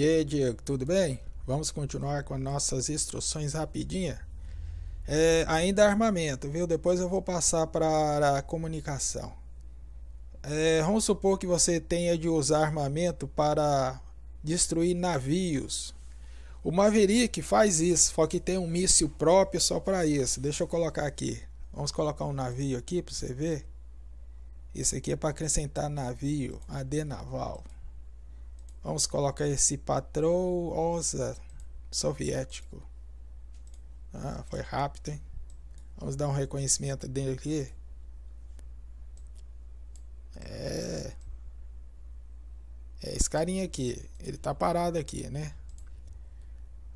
E aí, Diego, tudo bem? Vamos continuar com nossas instruções rapidinha? É, ainda é armamento, viu? Depois eu vou passar para a comunicação. É, vamos supor que você tenha de usar armamento para destruir navios. O Maverick faz isso, só que tem um míssil próprio só para isso. Deixa eu colocar aqui. Vamos colocar um navio aqui para você ver. Isso aqui é para acrescentar navio, AD naval. Vamos colocar esse patrão soviético. Ah, foi rápido, hein? Vamos dar um reconhecimento dele aqui. É. É esse carinha aqui. Ele tá parado aqui, né?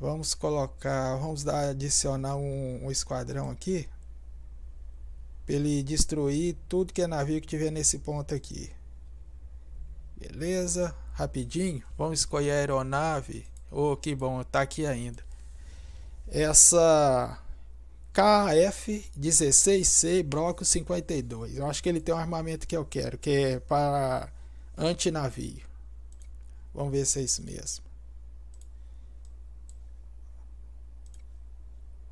Vamos colocar. Vamos dar adicionar um, um esquadrão aqui. Pra ele destruir tudo que é navio que tiver nesse ponto aqui. Beleza rapidinho, vamos escolher a aeronave. Oh, que bom, tá aqui ainda. Essa KF-16C Broco 52. Eu acho que ele tem um armamento que eu quero, que é para antinavio. Vamos ver se é isso mesmo.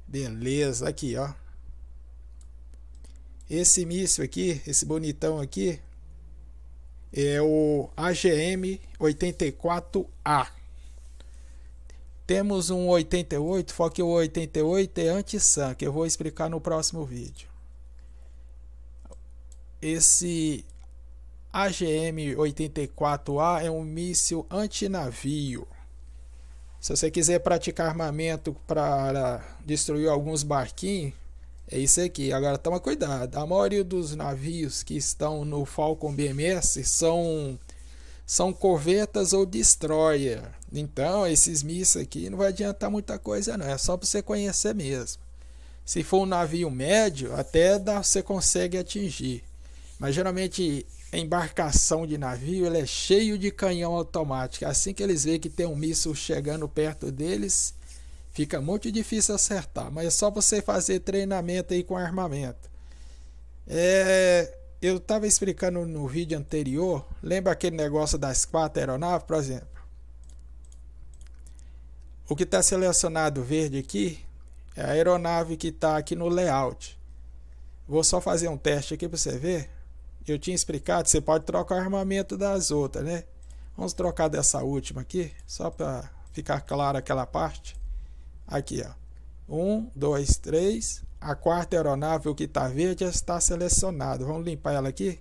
Beleza, aqui ó. Esse míssil aqui, esse bonitão aqui, é o AGM 84A. Temos um 88, só que o 88 é anti-SAN, que eu vou explicar no próximo vídeo. Esse AGM-84A é um míssil antinavio. Se você quiser praticar armamento para destruir alguns barquinhos, é isso aqui. Agora toma cuidado. A maioria dos navios que estão no Falcon BMS são são corvetas ou destroyer. Então, esses mísseis aqui não vai adiantar muita coisa não, é só para você conhecer mesmo. Se for um navio médio, até dá, você consegue atingir. Mas geralmente a embarcação de navio é cheio de canhão automático. É assim que eles veem que tem um míssil chegando perto deles, Fica muito difícil acertar, mas é só você fazer treinamento aí com armamento. É, eu estava explicando no vídeo anterior, lembra aquele negócio das quatro aeronaves, por exemplo? O que está selecionado verde aqui é a aeronave que está aqui no layout. Vou só fazer um teste aqui para você ver. Eu tinha explicado, você pode trocar o armamento das outras, né? Vamos trocar dessa última aqui, só para ficar clara aquela parte. Aqui, ó. Um, dois, três. A quarta aeronave, o que tá está verde, já está selecionada. Vamos limpar ela aqui?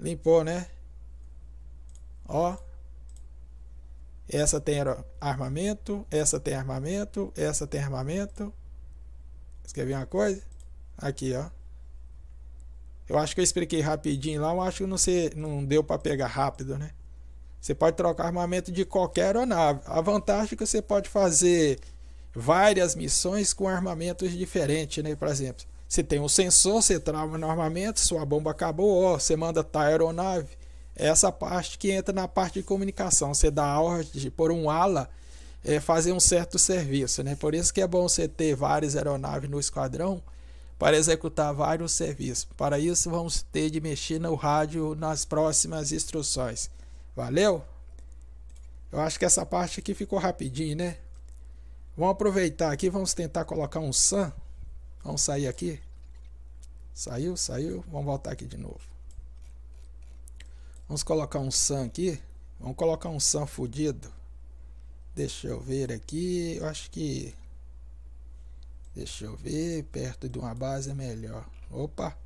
Limpou, né? Ó. Essa tem armamento, essa tem armamento, essa tem armamento. Escrevi uma coisa? Aqui, ó. Eu acho que eu expliquei rapidinho lá, eu acho que não, se, não deu para pegar rápido, né? Você pode trocar armamento de qualquer aeronave. A vantagem é que você pode fazer várias missões com armamentos diferentes, né? Por exemplo, você tem um sensor, você trava no armamento, sua bomba acabou, ó, você manda tal tá, aeronave. É essa parte que entra na parte de comunicação, você dá ordem por um ala é, fazer um certo serviço, né? Por isso que é bom você ter várias aeronaves no esquadrão para executar vários serviços. Para isso, vamos ter de mexer no rádio nas próximas instruções. Valeu? Eu acho que essa parte aqui ficou rapidinho, né? Vamos aproveitar aqui, vamos tentar colocar um sun. Vamos sair aqui. Saiu, saiu. Vamos voltar aqui de novo. Vamos colocar um sun aqui. Vamos colocar um sun fudido. Deixa eu ver aqui. Eu acho que... Deixa eu ver. Perto de uma base é melhor. Opa!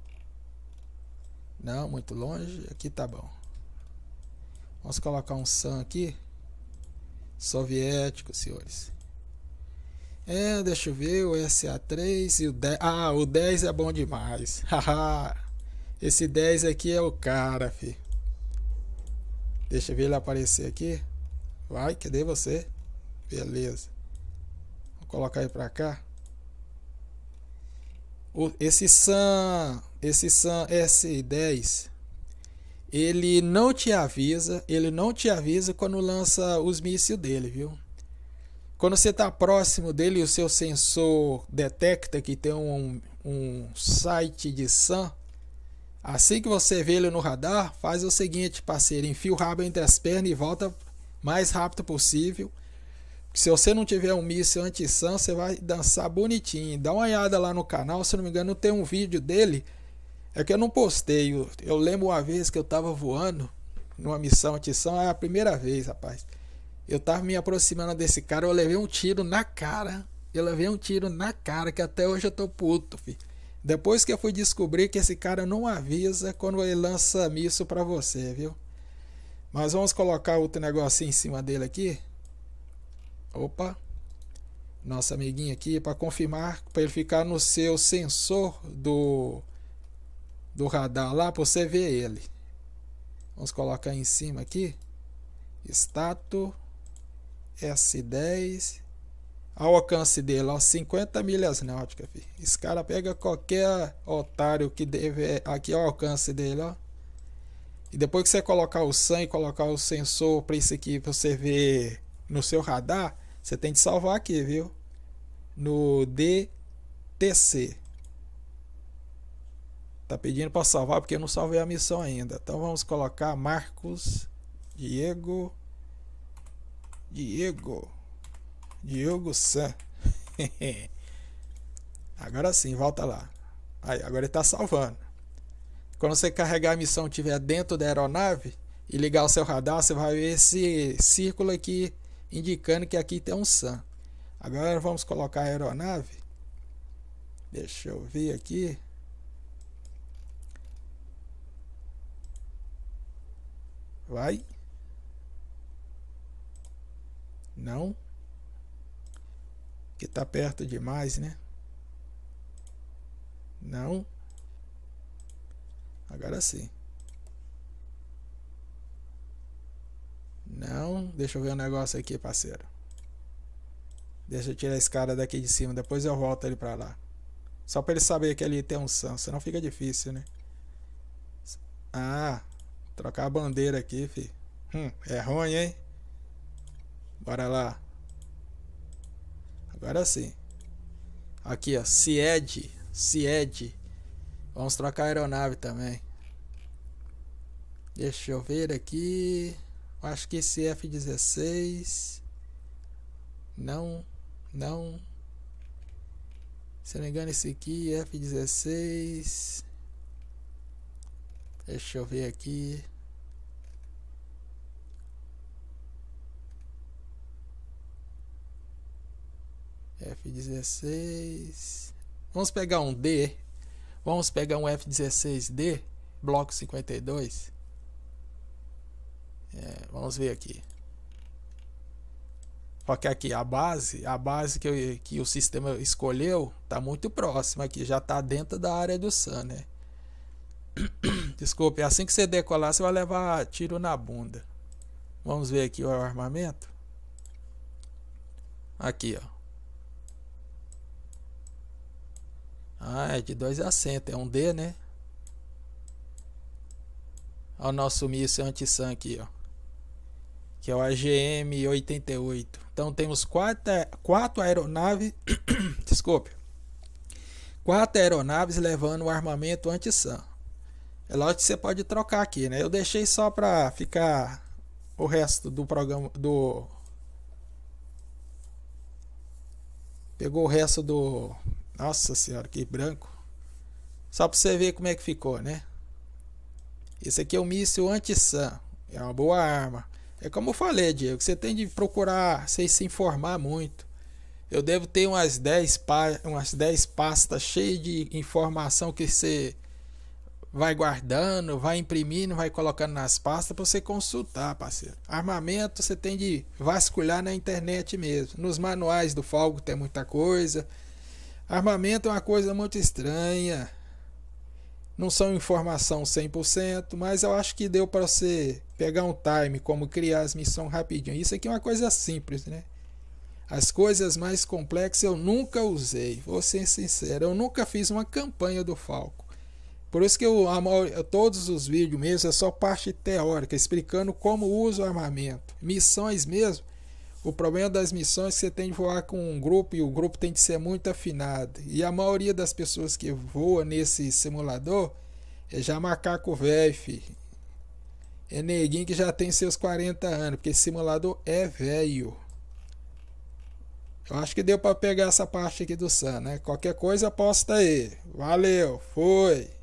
Não, muito longe. Aqui tá bom. Vamos colocar um sun aqui. Soviético, senhores. É, deixa eu ver, o SA3 e o 10. Ah, o 10 é bom demais. Haha. Esse 10 aqui é o cara, fi. Deixa eu ver ele aparecer aqui. Vai, cadê você? Beleza. Vou colocar ele pra cá. O, esse Sam, esse Sam S10, ele não te avisa, ele não te avisa quando lança os mísseis dele, viu? Quando você está próximo dele, o seu sensor detecta que tem um, um site de SAM. Assim que você vê ele no radar, faz o seguinte, parceiro: enfia o rabo entre as pernas e volta mais rápido possível. Se você não tiver um míssil anti-SAM, você vai dançar bonitinho. Dá uma olhada lá no canal, se não me engano, tem um vídeo dele. É que eu não postei. Eu, eu lembro uma vez que eu estava voando numa missão anti-SAM, é a primeira vez, rapaz. Eu tava me aproximando desse cara, eu levei um tiro na cara. Eu levei um tiro na cara, que até hoje eu tô puto, filho. Depois que eu fui descobrir que esse cara não avisa quando ele lança isso pra você, viu? Mas vamos colocar outro negocinho em cima dele aqui. Opa. Nossa amiguinha aqui, para confirmar, para ele ficar no seu sensor do, do radar lá, para você ver ele. Vamos colocar em cima aqui. Status. S10 ao alcance dele, ó, 50 milhas náuticas, né, filho. Esse cara pega qualquer otário que deve é, aqui ao alcance dele, ó. E depois que você colocar o sangue, e colocar o sensor para isso aqui para você ver no seu radar, você tem que salvar aqui, viu? No DTC. Tá pedindo para salvar porque eu não salvei a missão ainda. Então vamos colocar Marcos Diego Diego. Diego San. agora sim, volta lá. Aí, agora ele está salvando. Quando você carregar a missão tiver dentro da aeronave e ligar o seu radar, você vai ver esse círculo aqui indicando que aqui tem um SAM. Agora vamos colocar a aeronave. Deixa eu ver aqui. Vai. Não. Que tá perto demais, né? Não. Agora sim. Não. Deixa eu ver um negócio aqui, parceiro. Deixa eu tirar esse cara daqui de cima. Depois eu volto ele pra lá. Só pra ele saber que ali tem um Sam. Senão fica difícil, né? Ah. Trocar a bandeira aqui, fi. Hum, é ruim, hein? Bora lá. Agora sim. Aqui, ó. CIED. CIED. Vamos trocar a aeronave também. Deixa eu ver aqui. Acho que esse F-16. Não. Não. Se não me engano, esse aqui, F-16. Deixa eu ver aqui. F16. Vamos pegar um D. Vamos pegar um F16D, bloco 52. É, vamos ver aqui. Só que aqui a base, a base que, eu, que o sistema escolheu está muito próxima aqui, já está dentro da área do Sun, né? Desculpe, assim que você decolar, você vai levar tiro na bunda. Vamos ver aqui o armamento. Aqui, ó. Ah, é de dois assentos, é um D, né? Olha o nosso míssil anti san aqui, ó. Que é o AGM-88. Então temos quatro, quatro aeronaves... Desculpe. Quatro aeronaves levando o armamento anti san É lógico que você pode trocar aqui, né? Eu deixei só para ficar o resto do programa do pegou o resto do nossa senhora, que branco. Só para você ver como é que ficou, né? Esse aqui é um míssil anti-SAM. É uma boa arma. É como eu falei, Diego. Você tem de procurar se informar muito. Eu devo ter umas 10, umas 10 pastas cheias de informação que você vai guardando, vai imprimindo, vai colocando nas pastas para você consultar, parceiro. Armamento você tem de vasculhar na internet mesmo. Nos manuais do Falco tem muita coisa. Armamento é uma coisa muito estranha. Não são informação 100%, mas eu acho que deu para você pegar um time, como criar as missões rapidinho. Isso aqui é uma coisa simples, né? As coisas mais complexas eu nunca usei, vou ser sincero. Eu nunca fiz uma campanha do Falco. Por isso que eu, amo todos os vídeos mesmo é só parte teórica, explicando como usa o armamento. Missões mesmo, o problema das missões é que você tem de voar com um grupo e o grupo tem de ser muito afinado. E a maioria das pessoas que voa nesse simulador é já macaco velho, É neguinho que já tem seus 40 anos, porque esse simulador é velho. Eu acho que deu para pegar essa parte aqui do Sam, né? Qualquer coisa posta aí. Valeu, foi.